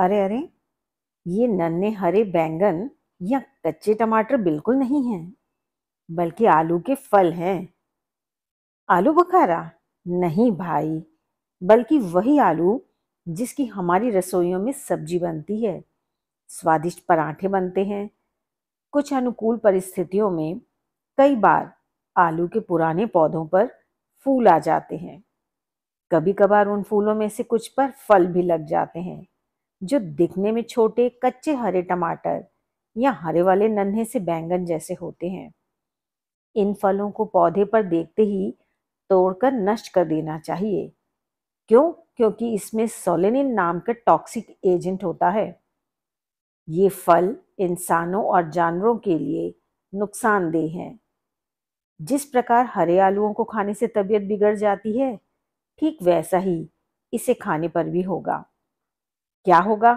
अरे अरे ये नन्हे हरे बैंगन या कच्चे टमाटर बिल्कुल नहीं हैं बल्कि आलू के फल हैं आलू बखारा नहीं भाई बल्कि वही आलू जिसकी हमारी रसोइयों में सब्जी बनती है स्वादिष्ट पराठे बनते हैं कुछ अनुकूल परिस्थितियों में कई बार आलू के पुराने पौधों पर फूल आ जाते हैं कभी कभार उन फूलों में से कुछ पर फल भी लग जाते हैं जो दिखने में छोटे कच्चे हरे टमाटर या हरे वाले नन्हे से बैंगन जैसे होते हैं इन फलों को पौधे पर देखते ही तोड़कर नष्ट कर देना चाहिए क्यों क्योंकि इसमें सोलेनिन नाम का टॉक्सिक एजेंट होता है ये फल इंसानों और जानवरों के लिए नुकसानदेह हैं जिस प्रकार हरे आलूओं को खाने से तबीयत बिगड़ जाती है ठीक वैसा ही इसे खाने पर भी होगा क्या होगा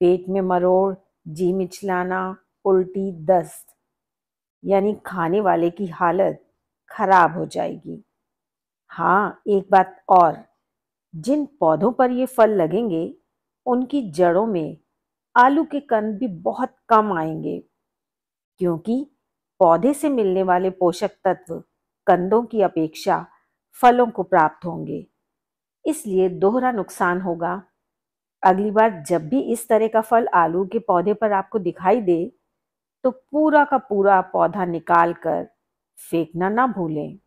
पेट में मरोड़ जी मिचलाना उल्टी दस्त यानी खाने वाले की हालत खराब हो जाएगी हाँ एक बात और जिन पौधों पर ये फल लगेंगे उनकी जड़ों में आलू के कण भी बहुत कम आएंगे क्योंकि पौधे से मिलने वाले पोषक तत्व कंदों की अपेक्षा फलों को प्राप्त होंगे इसलिए दोहरा नुकसान होगा अगली बार जब भी इस तरह का फल आलू के पौधे पर आपको दिखाई दे तो पूरा का पूरा पौधा निकाल कर फेंकना ना भूलें